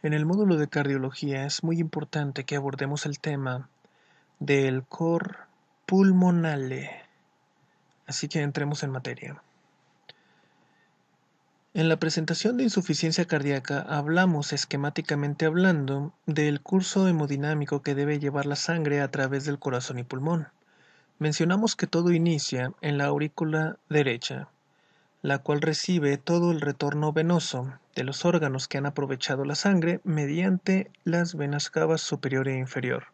En el módulo de cardiología es muy importante que abordemos el tema del cor pulmonale. Así que entremos en materia. En la presentación de insuficiencia cardíaca hablamos esquemáticamente hablando del curso hemodinámico que debe llevar la sangre a través del corazón y pulmón. Mencionamos que todo inicia en la aurícula derecha, la cual recibe todo el retorno venoso de los órganos que han aprovechado la sangre mediante las venas cavas superior e inferior.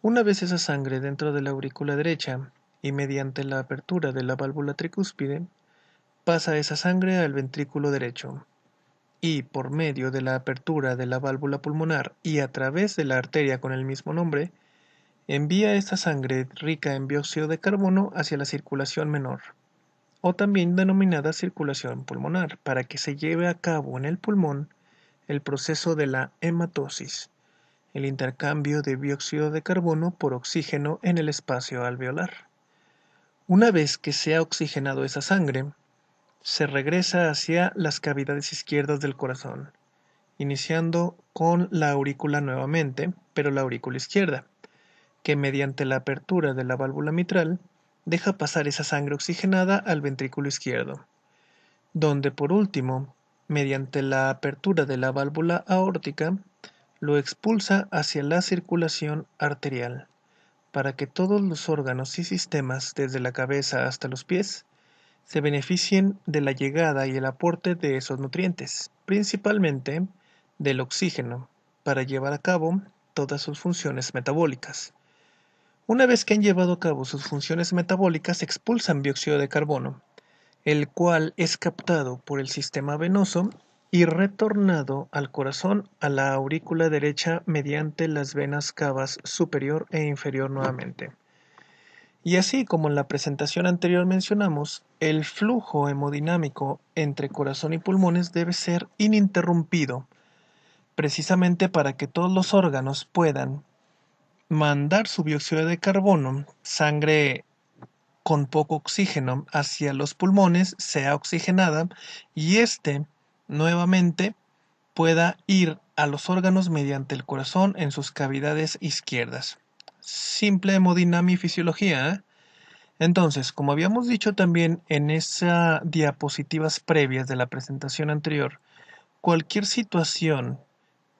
Una vez esa sangre dentro de la aurícula derecha y mediante la apertura de la válvula tricúspide, pasa esa sangre al ventrículo derecho y por medio de la apertura de la válvula pulmonar y a través de la arteria con el mismo nombre, envía esta sangre rica en dióxido de carbono hacia la circulación menor o también denominada circulación pulmonar, para que se lleve a cabo en el pulmón el proceso de la hematosis, el intercambio de dióxido de carbono por oxígeno en el espacio alveolar. Una vez que se ha oxigenado esa sangre, se regresa hacia las cavidades izquierdas del corazón, iniciando con la aurícula nuevamente, pero la aurícula izquierda, que mediante la apertura de la válvula mitral deja pasar esa sangre oxigenada al ventrículo izquierdo, donde por último, mediante la apertura de la válvula aórtica, lo expulsa hacia la circulación arterial, para que todos los órganos y sistemas, desde la cabeza hasta los pies, se beneficien de la llegada y el aporte de esos nutrientes, principalmente del oxígeno, para llevar a cabo todas sus funciones metabólicas. Una vez que han llevado a cabo sus funciones metabólicas expulsan dióxido de carbono, el cual es captado por el sistema venoso y retornado al corazón a la aurícula derecha mediante las venas cavas superior e inferior nuevamente. Y así como en la presentación anterior mencionamos, el flujo hemodinámico entre corazón y pulmones debe ser ininterrumpido, precisamente para que todos los órganos puedan, mandar su dióxido de carbono, sangre con poco oxígeno hacia los pulmones sea oxigenada y éste nuevamente pueda ir a los órganos mediante el corazón en sus cavidades izquierdas. Simple hemodinamia y fisiología. ¿eh? Entonces, como habíamos dicho también en esas diapositivas previas de la presentación anterior, cualquier situación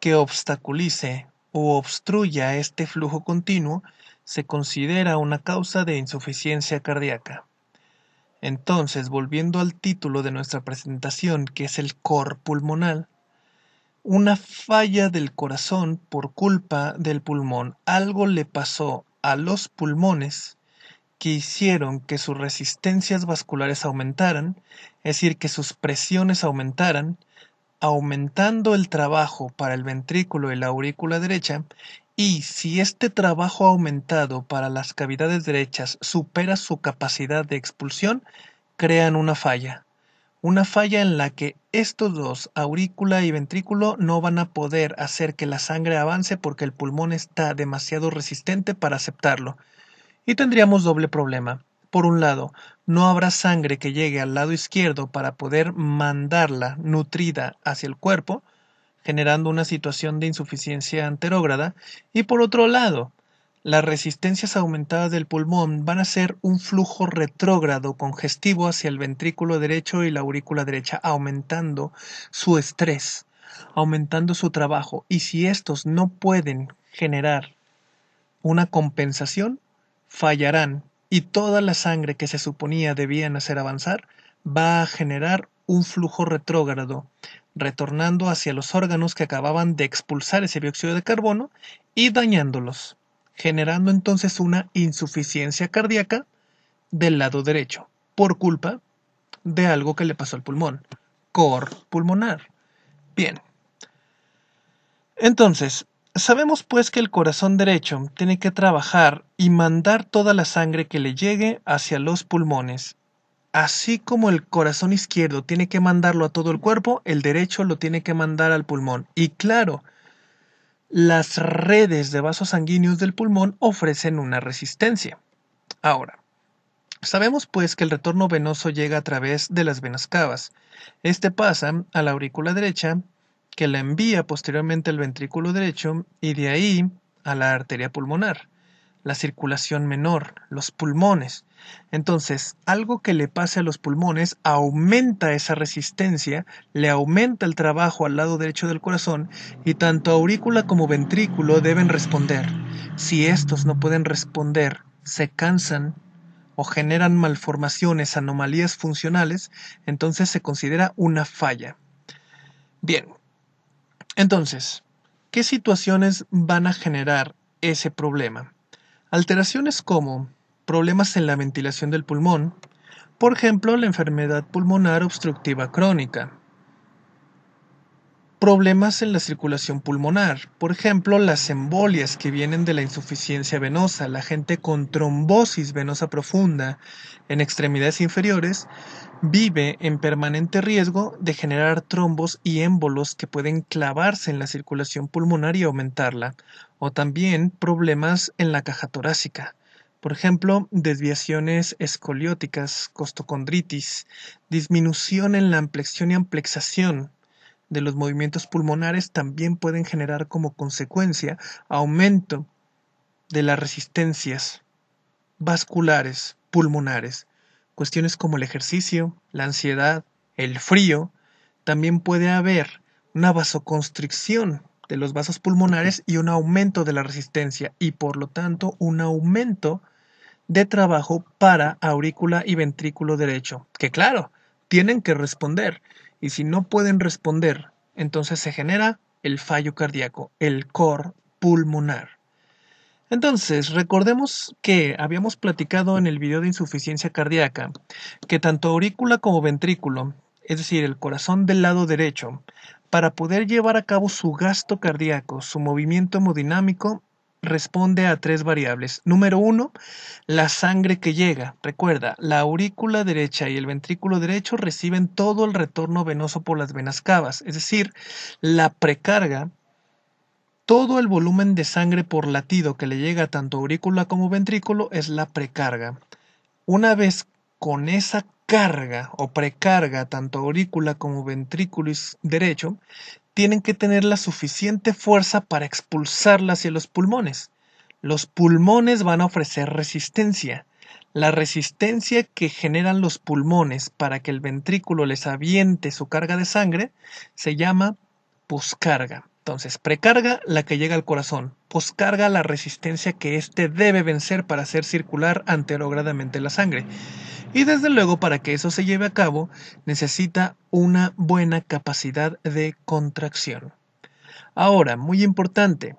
que obstaculice o obstruya este flujo continuo, se considera una causa de insuficiencia cardíaca. Entonces, volviendo al título de nuestra presentación, que es el cor pulmonal, una falla del corazón por culpa del pulmón. Algo le pasó a los pulmones que hicieron que sus resistencias vasculares aumentaran, es decir, que sus presiones aumentaran, aumentando el trabajo para el ventrículo y la aurícula derecha y si este trabajo aumentado para las cavidades derechas supera su capacidad de expulsión, crean una falla. Una falla en la que estos dos, aurícula y ventrículo, no van a poder hacer que la sangre avance porque el pulmón está demasiado resistente para aceptarlo. Y tendríamos doble problema por un lado, no habrá sangre que llegue al lado izquierdo para poder mandarla nutrida hacia el cuerpo, generando una situación de insuficiencia anterógrada, y por otro lado, las resistencias aumentadas del pulmón van a ser un flujo retrógrado congestivo hacia el ventrículo derecho y la aurícula derecha, aumentando su estrés, aumentando su trabajo, y si estos no pueden generar una compensación, fallarán y toda la sangre que se suponía debían hacer avanzar va a generar un flujo retrógrado, retornando hacia los órganos que acababan de expulsar ese dióxido de carbono y dañándolos, generando entonces una insuficiencia cardíaca del lado derecho, por culpa de algo que le pasó al pulmón, cor pulmonar. Bien. Entonces, Sabemos pues que el corazón derecho tiene que trabajar y mandar toda la sangre que le llegue hacia los pulmones. Así como el corazón izquierdo tiene que mandarlo a todo el cuerpo, el derecho lo tiene que mandar al pulmón. Y claro, las redes de vasos sanguíneos del pulmón ofrecen una resistencia. Ahora, sabemos pues que el retorno venoso llega a través de las venas cavas. Este pasa a la aurícula derecha que la envía posteriormente al ventrículo derecho y de ahí a la arteria pulmonar, la circulación menor, los pulmones. Entonces, algo que le pase a los pulmones aumenta esa resistencia, le aumenta el trabajo al lado derecho del corazón y tanto aurícula como ventrículo deben responder. Si estos no pueden responder, se cansan o generan malformaciones, anomalías funcionales, entonces se considera una falla. Bien, entonces, ¿qué situaciones van a generar ese problema? Alteraciones como problemas en la ventilación del pulmón, por ejemplo, la enfermedad pulmonar obstructiva crónica, problemas en la circulación pulmonar, por ejemplo, las embolias que vienen de la insuficiencia venosa, la gente con trombosis venosa profunda en extremidades inferiores Vive en permanente riesgo de generar trombos y émbolos que pueden clavarse en la circulación pulmonar y aumentarla, o también problemas en la caja torácica, por ejemplo, desviaciones escolióticas, costocondritis, disminución en la amplexión y amplexación de los movimientos pulmonares también pueden generar como consecuencia aumento de las resistencias vasculares pulmonares cuestiones como el ejercicio, la ansiedad, el frío, también puede haber una vasoconstricción de los vasos pulmonares y un aumento de la resistencia y por lo tanto un aumento de trabajo para aurícula y ventrículo derecho, que claro, tienen que responder y si no pueden responder, entonces se genera el fallo cardíaco, el core pulmonar. Entonces, recordemos que habíamos platicado en el video de insuficiencia cardíaca que tanto aurícula como ventrículo, es decir, el corazón del lado derecho, para poder llevar a cabo su gasto cardíaco, su movimiento hemodinámico, responde a tres variables. Número uno, la sangre que llega. Recuerda, la aurícula derecha y el ventrículo derecho reciben todo el retorno venoso por las venas cavas, es decir, la precarga todo el volumen de sangre por latido que le llega tanto aurícula como ventrículo es la precarga. Una vez con esa carga o precarga tanto aurícula como ventrículo derecho, tienen que tener la suficiente fuerza para expulsarla hacia los pulmones. Los pulmones van a ofrecer resistencia. La resistencia que generan los pulmones para que el ventrículo les aviente su carga de sangre se llama poscarga. Entonces, precarga la que llega al corazón, poscarga la resistencia que éste debe vencer para hacer circular anterogradamente la sangre. Y desde luego, para que eso se lleve a cabo, necesita una buena capacidad de contracción. Ahora, muy importante,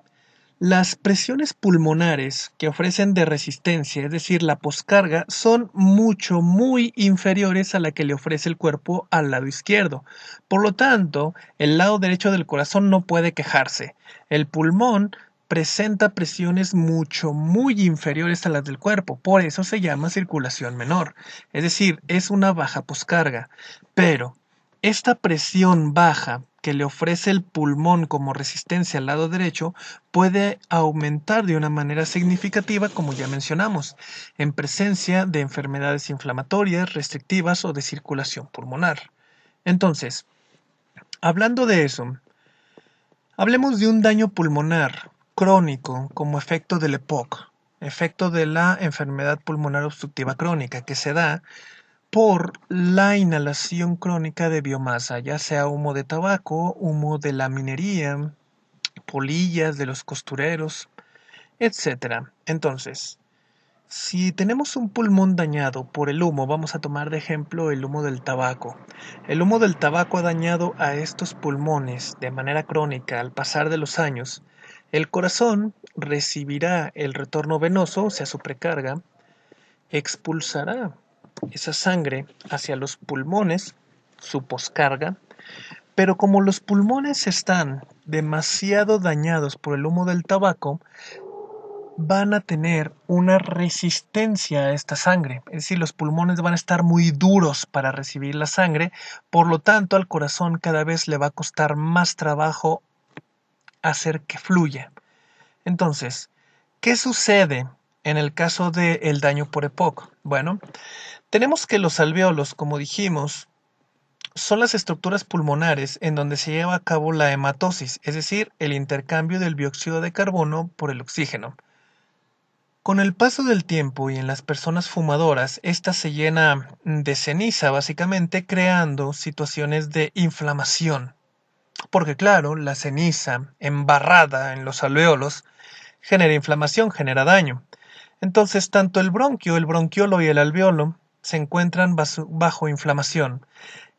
las presiones pulmonares que ofrecen de resistencia, es decir, la poscarga, son mucho, muy inferiores a la que le ofrece el cuerpo al lado izquierdo. Por lo tanto, el lado derecho del corazón no puede quejarse. El pulmón presenta presiones mucho, muy inferiores a las del cuerpo, por eso se llama circulación menor, es decir, es una baja poscarga. Pero esta presión baja que le ofrece el pulmón como resistencia al lado derecho puede aumentar de una manera significativa, como ya mencionamos, en presencia de enfermedades inflamatorias, restrictivas o de circulación pulmonar. Entonces, hablando de eso, hablemos de un daño pulmonar crónico como efecto del EPOC, efecto de la enfermedad pulmonar obstructiva crónica, que se da por la inhalación crónica de biomasa, ya sea humo de tabaco, humo de la minería, polillas de los costureros, etc. Entonces, si tenemos un pulmón dañado por el humo, vamos a tomar de ejemplo el humo del tabaco. El humo del tabaco ha dañado a estos pulmones de manera crónica al pasar de los años. El corazón recibirá el retorno venoso, o sea, su precarga, expulsará esa sangre hacia los pulmones, su poscarga, pero como los pulmones están demasiado dañados por el humo del tabaco, van a tener una resistencia a esta sangre, es decir, los pulmones van a estar muy duros para recibir la sangre, por lo tanto al corazón cada vez le va a costar más trabajo hacer que fluya. Entonces, ¿qué sucede en el caso del daño por EPOC? Bueno, tenemos que los alveolos, como dijimos, son las estructuras pulmonares en donde se lleva a cabo la hematosis, es decir, el intercambio del dióxido de carbono por el oxígeno. Con el paso del tiempo y en las personas fumadoras, esta se llena de ceniza básicamente creando situaciones de inflamación. Porque claro, la ceniza embarrada en los alveolos genera inflamación, genera daño. Entonces, tanto el bronquio, el bronquiolo y el alveolo se encuentran bajo inflamación.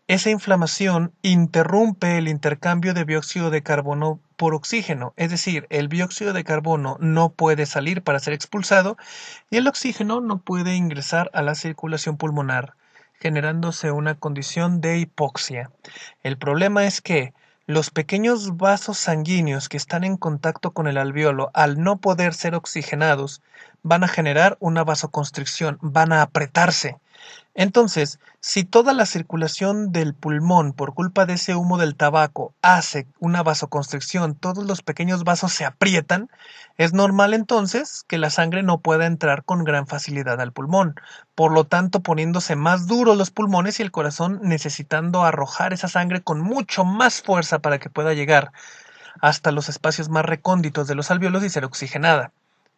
Esa inflamación interrumpe el intercambio de dióxido de carbono por oxígeno, es decir, el dióxido de carbono no puede salir para ser expulsado y el oxígeno no puede ingresar a la circulación pulmonar, generándose una condición de hipoxia. El problema es que los pequeños vasos sanguíneos que están en contacto con el alveolo, al no poder ser oxigenados, van a generar una vasoconstricción, van a apretarse. Entonces, si toda la circulación del pulmón por culpa de ese humo del tabaco hace una vasoconstricción, todos los pequeños vasos se aprietan, es normal entonces que la sangre no pueda entrar con gran facilidad al pulmón, por lo tanto poniéndose más duros los pulmones y el corazón necesitando arrojar esa sangre con mucho más fuerza para que pueda llegar hasta los espacios más recónditos de los alvéolos y ser oxigenada.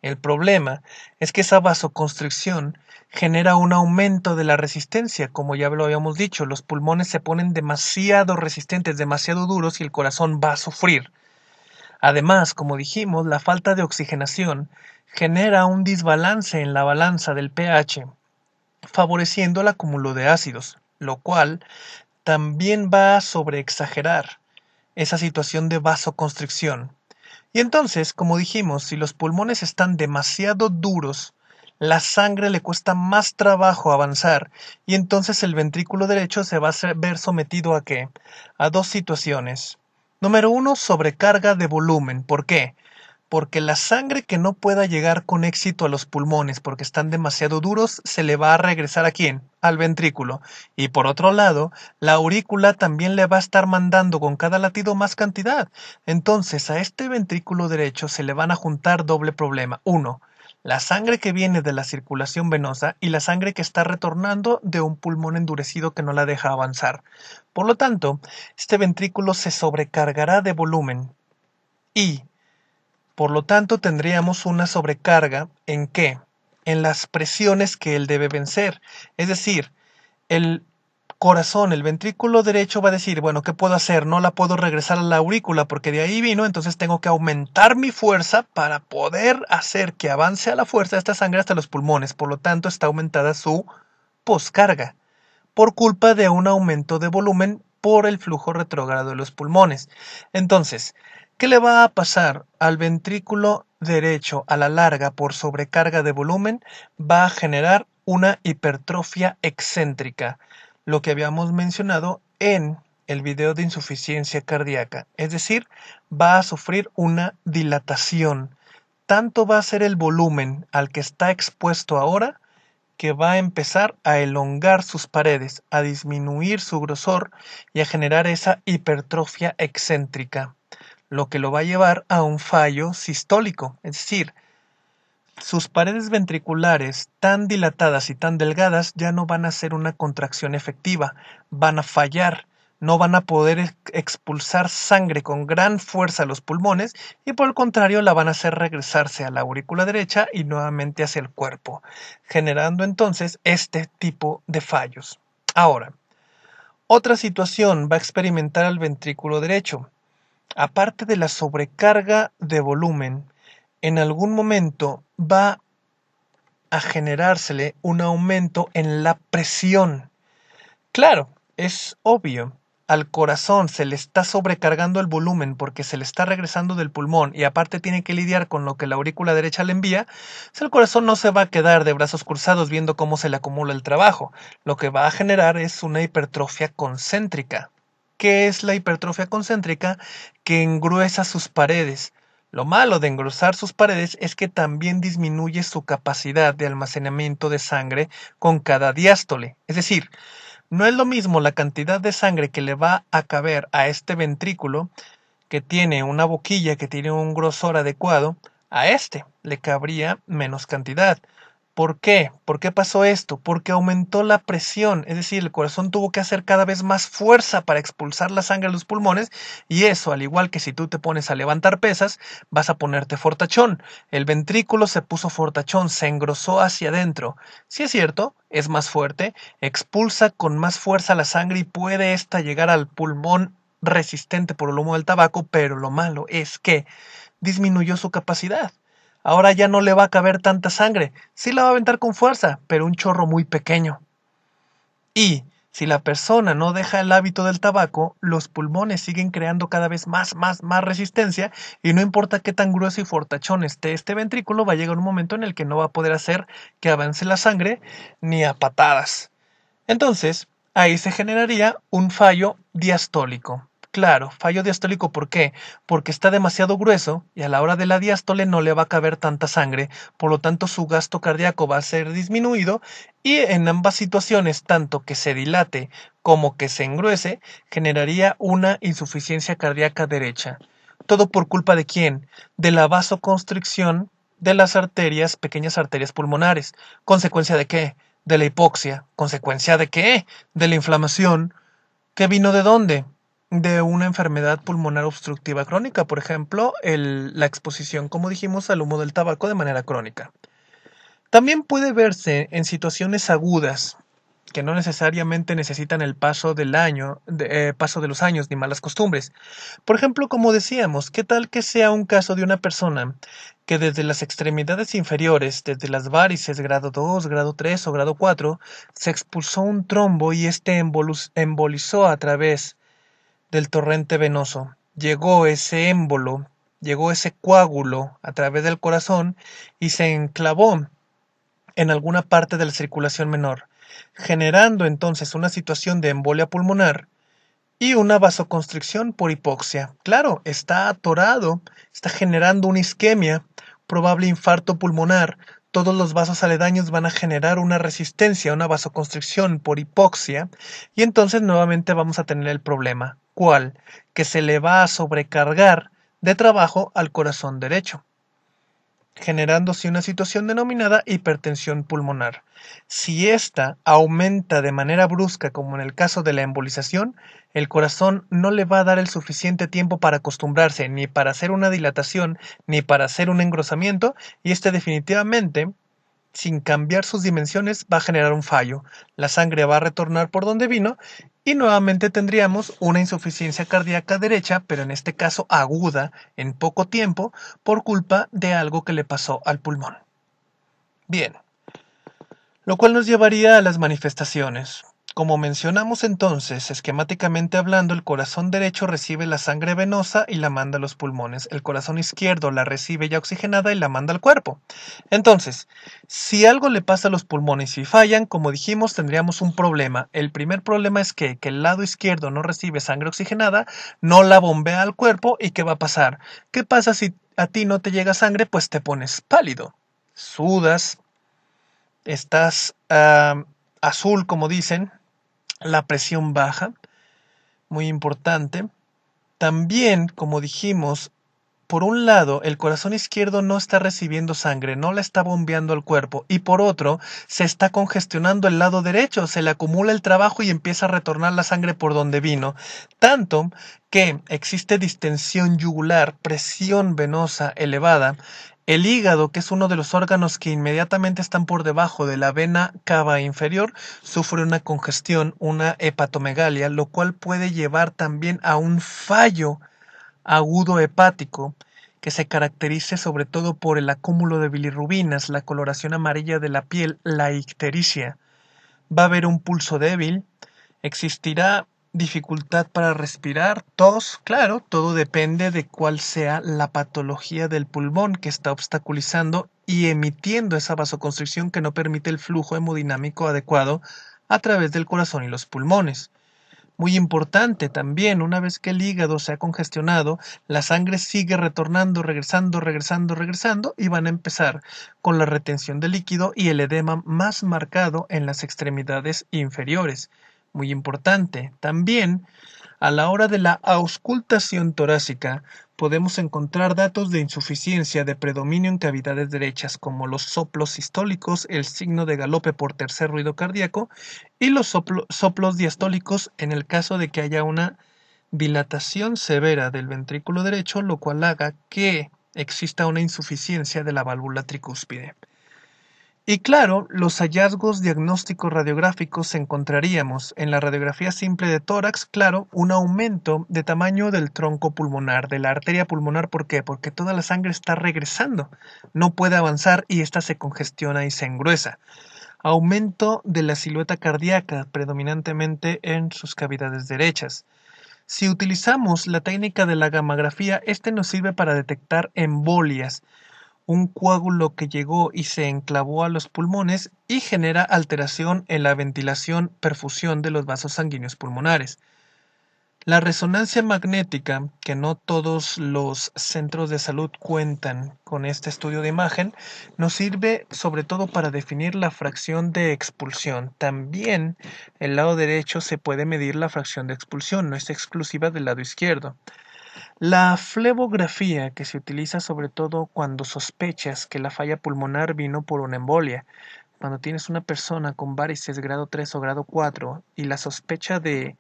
El problema es que esa vasoconstricción genera un aumento de la resistencia, como ya lo habíamos dicho, los pulmones se ponen demasiado resistentes, demasiado duros y el corazón va a sufrir. Además, como dijimos, la falta de oxigenación genera un desbalance en la balanza del pH, favoreciendo el acúmulo de ácidos, lo cual también va a sobreexagerar esa situación de vasoconstricción. Y entonces, como dijimos, si los pulmones están demasiado duros, la sangre le cuesta más trabajo avanzar y entonces el ventrículo derecho se va a ver sometido a qué? A dos situaciones. Número uno, sobrecarga de volumen. ¿Por qué? porque la sangre que no pueda llegar con éxito a los pulmones porque están demasiado duros se le va a regresar a quién? Al ventrículo. Y por otro lado, la aurícula también le va a estar mandando con cada latido más cantidad. Entonces a este ventrículo derecho se le van a juntar doble problema. Uno, la sangre que viene de la circulación venosa y la sangre que está retornando de un pulmón endurecido que no la deja avanzar. Por lo tanto, este ventrículo se sobrecargará de volumen y por lo tanto, tendríamos una sobrecarga en qué? En las presiones que él debe vencer. Es decir, el corazón, el ventrículo derecho va a decir, bueno, ¿qué puedo hacer? No la puedo regresar a la aurícula porque de ahí vino, entonces tengo que aumentar mi fuerza para poder hacer que avance a la fuerza esta sangre hasta los pulmones. Por lo tanto, está aumentada su poscarga por culpa de un aumento de volumen por el flujo retrógrado de los pulmones. Entonces, ¿Qué le va a pasar al ventrículo derecho a la larga por sobrecarga de volumen? Va a generar una hipertrofia excéntrica, lo que habíamos mencionado en el video de insuficiencia cardíaca, es decir, va a sufrir una dilatación. Tanto va a ser el volumen al que está expuesto ahora que va a empezar a elongar sus paredes, a disminuir su grosor y a generar esa hipertrofia excéntrica lo que lo va a llevar a un fallo sistólico, es decir, sus paredes ventriculares tan dilatadas y tan delgadas ya no van a ser una contracción efectiva, van a fallar, no van a poder expulsar sangre con gran fuerza a los pulmones y por el contrario la van a hacer regresarse a la aurícula derecha y nuevamente hacia el cuerpo, generando entonces este tipo de fallos. Ahora, otra situación va a experimentar el ventrículo derecho aparte de la sobrecarga de volumen, en algún momento va a generársele un aumento en la presión. Claro, es obvio, al corazón se le está sobrecargando el volumen porque se le está regresando del pulmón y aparte tiene que lidiar con lo que la aurícula derecha le envía, pues el corazón no se va a quedar de brazos cruzados viendo cómo se le acumula el trabajo. Lo que va a generar es una hipertrofia concéntrica que es la hipertrofia concéntrica que engruesa sus paredes. Lo malo de engrosar sus paredes es que también disminuye su capacidad de almacenamiento de sangre con cada diástole. Es decir, no es lo mismo la cantidad de sangre que le va a caber a este ventrículo, que tiene una boquilla que tiene un grosor adecuado, a este le cabría menos cantidad. ¿Por qué? ¿Por qué pasó esto? Porque aumentó la presión, es decir, el corazón tuvo que hacer cada vez más fuerza para expulsar la sangre a los pulmones y eso, al igual que si tú te pones a levantar pesas, vas a ponerte fortachón. El ventrículo se puso fortachón, se engrosó hacia adentro. Si es cierto, es más fuerte, expulsa con más fuerza la sangre y puede ésta llegar al pulmón resistente por el humo del tabaco, pero lo malo es que disminuyó su capacidad. Ahora ya no le va a caber tanta sangre, sí la va a aventar con fuerza, pero un chorro muy pequeño. Y, si la persona no deja el hábito del tabaco, los pulmones siguen creando cada vez más, más, más resistencia y no importa qué tan grueso y fortachón esté este ventrículo, va a llegar un momento en el que no va a poder hacer que avance la sangre ni a patadas. Entonces, ahí se generaría un fallo diastólico. Claro, fallo diastólico, ¿por qué? Porque está demasiado grueso y a la hora de la diástole no le va a caber tanta sangre, por lo tanto su gasto cardíaco va a ser disminuido y en ambas situaciones, tanto que se dilate como que se engruese, generaría una insuficiencia cardíaca derecha. ¿Todo por culpa de quién? De la vasoconstricción de las arterias, pequeñas arterias pulmonares. ¿Consecuencia de qué? De la hipoxia. ¿Consecuencia de qué? De la inflamación. ¿Qué vino de dónde? de una enfermedad pulmonar obstructiva crónica, por ejemplo, la exposición, como dijimos, al humo del tabaco de manera crónica. También puede verse en situaciones agudas, que no necesariamente necesitan el paso del año, de, eh, paso de los años ni malas costumbres. Por ejemplo, como decíamos, ¿qué tal que sea un caso de una persona que desde las extremidades inferiores, desde las varices grado 2, grado 3 o grado 4, se expulsó un trombo y este embolizó a través del torrente venoso. Llegó ese émbolo, llegó ese coágulo a través del corazón y se enclavó en alguna parte de la circulación menor, generando entonces una situación de embolia pulmonar y una vasoconstricción por hipoxia. Claro, está atorado, está generando una isquemia, probable infarto pulmonar, todos los vasos aledaños van a generar una resistencia, una vasoconstricción por hipoxia y entonces nuevamente vamos a tener el problema. ¿Cuál? Que se le va a sobrecargar de trabajo al corazón derecho generándose una situación denominada hipertensión pulmonar. Si ésta aumenta de manera brusca, como en el caso de la embolización, el corazón no le va a dar el suficiente tiempo para acostumbrarse, ni para hacer una dilatación, ni para hacer un engrosamiento, y este definitivamente sin cambiar sus dimensiones va a generar un fallo, la sangre va a retornar por donde vino y nuevamente tendríamos una insuficiencia cardíaca derecha, pero en este caso aguda, en poco tiempo, por culpa de algo que le pasó al pulmón. Bien, lo cual nos llevaría a las manifestaciones. Como mencionamos entonces, esquemáticamente hablando, el corazón derecho recibe la sangre venosa y la manda a los pulmones. El corazón izquierdo la recibe ya oxigenada y la manda al cuerpo. Entonces, si algo le pasa a los pulmones y fallan, como dijimos, tendríamos un problema. El primer problema es que, el lado izquierdo no recibe sangre oxigenada, no la bombea al cuerpo y ¿qué va a pasar? ¿Qué pasa si a ti no te llega sangre? Pues te pones pálido, sudas, estás ah, azul como dicen, la presión baja, muy importante. También, como dijimos, por un lado, el corazón izquierdo no está recibiendo sangre, no la está bombeando al cuerpo, y por otro, se está congestionando el lado derecho, se le acumula el trabajo y empieza a retornar la sangre por donde vino, tanto que existe distensión yugular, presión venosa elevada, el hígado, que es uno de los órganos que inmediatamente están por debajo de la vena cava inferior, sufre una congestión, una hepatomegalia, lo cual puede llevar también a un fallo agudo hepático, que se caracteriza sobre todo por el acúmulo de bilirrubinas, la coloración amarilla de la piel, la ictericia. Va a haber un pulso débil, existirá dificultad para respirar, tos, claro, todo depende de cuál sea la patología del pulmón que está obstaculizando y emitiendo esa vasoconstricción que no permite el flujo hemodinámico adecuado a través del corazón y los pulmones. Muy importante también, una vez que el hígado se ha congestionado, la sangre sigue retornando, regresando, regresando, regresando y van a empezar con la retención de líquido y el edema más marcado en las extremidades inferiores. Muy importante. También a la hora de la auscultación torácica podemos encontrar datos de insuficiencia de predominio en cavidades derechas como los soplos sistólicos, el signo de galope por tercer ruido cardíaco y los soplos diastólicos en el caso de que haya una dilatación severa del ventrículo derecho, lo cual haga que exista una insuficiencia de la válvula tricúspide. Y claro, los hallazgos diagnósticos radiográficos encontraríamos en la radiografía simple de tórax, claro, un aumento de tamaño del tronco pulmonar, de la arteria pulmonar, ¿por qué? Porque toda la sangre está regresando, no puede avanzar y ésta se congestiona y se engruesa. Aumento de la silueta cardíaca, predominantemente en sus cavidades derechas. Si utilizamos la técnica de la gamografía, este nos sirve para detectar embolias, un coágulo que llegó y se enclavó a los pulmones y genera alteración en la ventilación-perfusión de los vasos sanguíneos pulmonares. La resonancia magnética, que no todos los centros de salud cuentan con este estudio de imagen, nos sirve sobre todo para definir la fracción de expulsión. También el lado derecho se puede medir la fracción de expulsión, no es exclusiva del lado izquierdo. La flebografía, que se utiliza sobre todo cuando sospechas que la falla pulmonar vino por una embolia, cuando tienes una persona con varices grado 3 o grado 4 y la sospecha de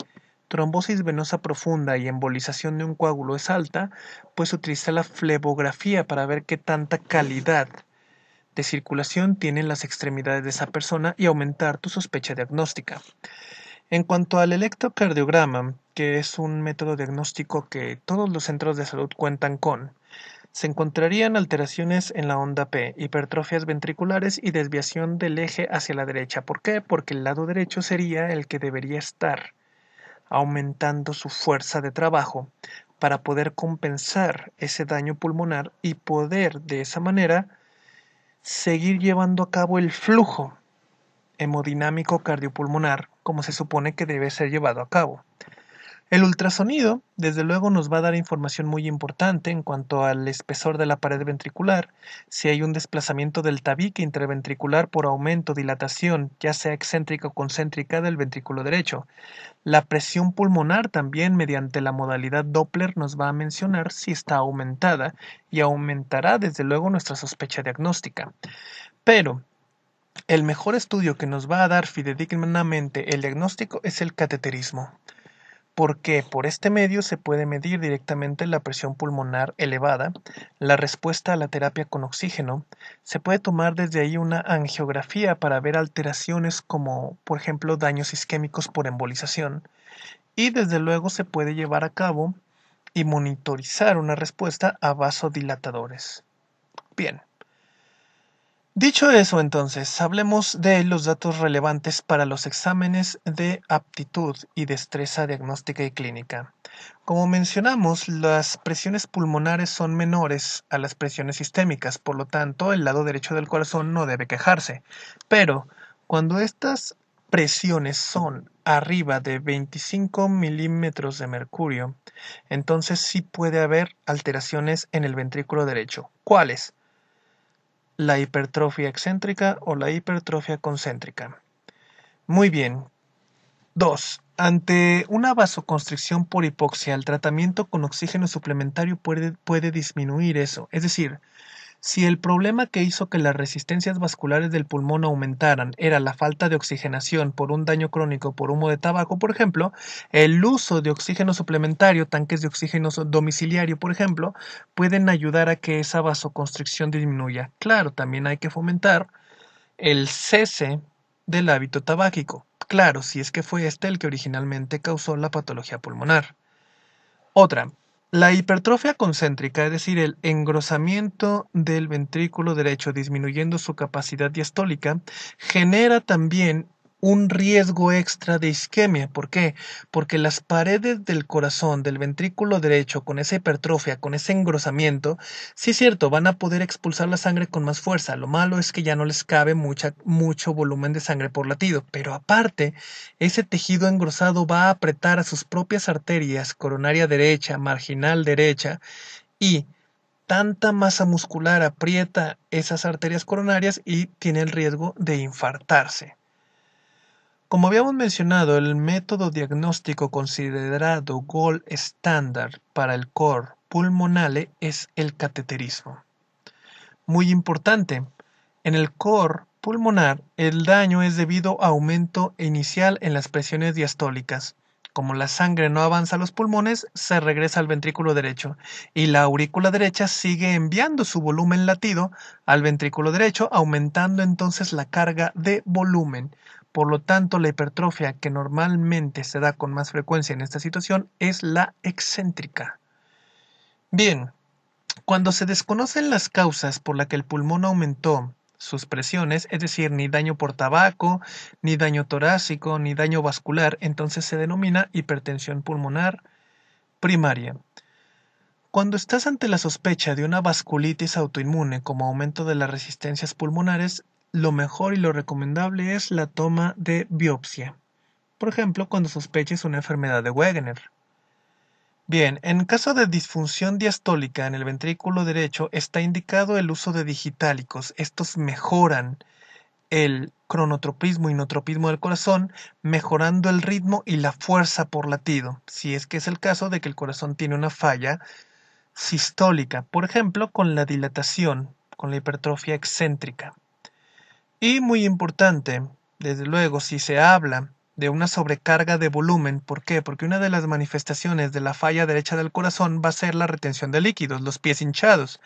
trombosis venosa profunda y embolización de un coágulo es alta, puedes utilizar la flebografía para ver qué tanta calidad de circulación tienen las extremidades de esa persona y aumentar tu sospecha diagnóstica. En cuanto al electrocardiograma, que es un método diagnóstico que todos los centros de salud cuentan con, se encontrarían alteraciones en la onda P, hipertrofias ventriculares y desviación del eje hacia la derecha. ¿Por qué? Porque el lado derecho sería el que debería estar aumentando su fuerza de trabajo para poder compensar ese daño pulmonar y poder de esa manera seguir llevando a cabo el flujo hemodinámico cardiopulmonar como se supone que debe ser llevado a cabo. El ultrasonido, desde luego, nos va a dar información muy importante en cuanto al espesor de la pared ventricular, si hay un desplazamiento del tabique interventricular por aumento, dilatación, ya sea excéntrica o concéntrica del ventrículo derecho. La presión pulmonar también, mediante la modalidad Doppler, nos va a mencionar si está aumentada y aumentará, desde luego, nuestra sospecha diagnóstica. Pero, el mejor estudio que nos va a dar fidedignamente el diagnóstico es el cateterismo, porque por este medio se puede medir directamente la presión pulmonar elevada, la respuesta a la terapia con oxígeno, se puede tomar desde ahí una angiografía para ver alteraciones como por ejemplo daños isquémicos por embolización y desde luego se puede llevar a cabo y monitorizar una respuesta a vasodilatadores. Bien. Dicho eso entonces, hablemos de los datos relevantes para los exámenes de aptitud y destreza diagnóstica y clínica. Como mencionamos, las presiones pulmonares son menores a las presiones sistémicas, por lo tanto el lado derecho del corazón no debe quejarse. Pero cuando estas presiones son arriba de 25 milímetros de mercurio, entonces sí puede haber alteraciones en el ventrículo derecho. ¿Cuáles? la hipertrofia excéntrica o la hipertrofia concéntrica. Muy bien. 2. Ante una vasoconstricción por hipoxia, el tratamiento con oxígeno suplementario puede, puede disminuir eso. Es decir, si el problema que hizo que las resistencias vasculares del pulmón aumentaran era la falta de oxigenación por un daño crónico por humo de tabaco, por ejemplo, el uso de oxígeno suplementario, tanques de oxígeno domiciliario, por ejemplo, pueden ayudar a que esa vasoconstricción disminuya. Claro, también hay que fomentar el cese del hábito tabáquico. Claro, si es que fue este el que originalmente causó la patología pulmonar. Otra, la hipertrofia concéntrica, es decir, el engrosamiento del ventrículo derecho disminuyendo su capacidad diastólica, genera también un riesgo extra de isquemia. ¿Por qué? Porque las paredes del corazón, del ventrículo derecho, con esa hipertrofia, con ese engrosamiento, sí es cierto, van a poder expulsar la sangre con más fuerza. Lo malo es que ya no les cabe mucha, mucho volumen de sangre por latido. Pero aparte, ese tejido engrosado va a apretar a sus propias arterias, coronaria derecha, marginal derecha, y tanta masa muscular aprieta esas arterias coronarias y tiene el riesgo de infartarse. Como habíamos mencionado, el método diagnóstico considerado gold estándar para el core pulmonale es el cateterismo. Muy importante, en el core pulmonar el daño es debido a aumento inicial en las presiones diastólicas. Como la sangre no avanza a los pulmones, se regresa al ventrículo derecho y la aurícula derecha sigue enviando su volumen latido al ventrículo derecho, aumentando entonces la carga de volumen, por lo tanto, la hipertrofia que normalmente se da con más frecuencia en esta situación es la excéntrica. Bien, cuando se desconocen las causas por las que el pulmón aumentó sus presiones, es decir, ni daño por tabaco, ni daño torácico, ni daño vascular, entonces se denomina hipertensión pulmonar primaria. Cuando estás ante la sospecha de una vasculitis autoinmune como aumento de las resistencias pulmonares, lo mejor y lo recomendable es la toma de biopsia, por ejemplo cuando sospeches una enfermedad de Wegener. Bien, en caso de disfunción diastólica en el ventrículo derecho está indicado el uso de digitálicos. Estos mejoran el cronotropismo y notropismo del corazón, mejorando el ritmo y la fuerza por latido, si es que es el caso de que el corazón tiene una falla sistólica, por ejemplo, con la dilatación, con la hipertrofia excéntrica. Y muy importante, desde luego, si se habla de una sobrecarga de volumen. ¿Por qué? Porque una de las manifestaciones de la falla derecha del corazón va a ser la retención de líquidos, los pies hinchados.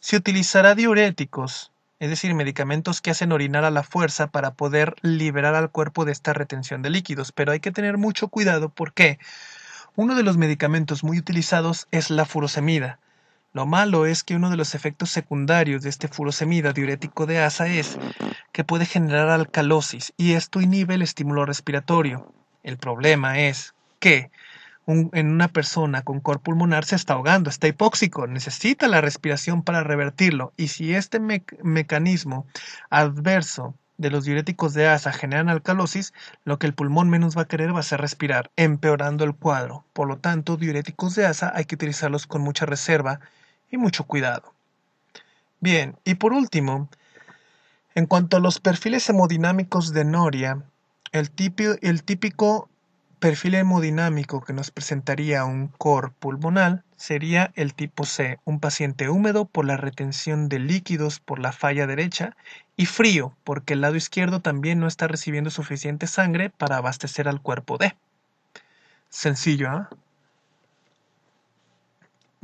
Se utilizará diuréticos, es decir, medicamentos que hacen orinar a la fuerza para poder liberar al cuerpo de esta retención de líquidos, pero hay que tener mucho cuidado porque uno de los medicamentos muy utilizados es la furosemida. Lo malo es que uno de los efectos secundarios de este furosemida diurético de asa es que puede generar alcalosis y esto inhibe el estímulo respiratorio. El problema es que en una persona con cor pulmonar se está ahogando, está hipóxico, necesita la respiración para revertirlo y si este mecanismo adverso de los diuréticos de asa generan alcalosis, lo que el pulmón menos va a querer va a ser respirar, empeorando el cuadro. Por lo tanto, diuréticos de asa hay que utilizarlos con mucha reserva y mucho cuidado. Bien, y por último, en cuanto a los perfiles hemodinámicos de Noria, el típico, el típico perfil hemodinámico que nos presentaría un cor pulmonal sería el tipo C, un paciente húmedo por la retención de líquidos por la falla derecha y frío porque el lado izquierdo también no está recibiendo suficiente sangre para abastecer al cuerpo D. Sencillo, ¿eh?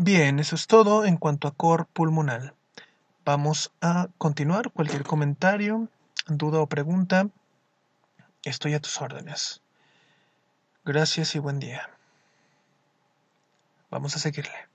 Bien, eso es todo en cuanto a core pulmonal. Vamos a continuar. Cualquier comentario, duda o pregunta, estoy a tus órdenes. Gracias y buen día. Vamos a seguirle.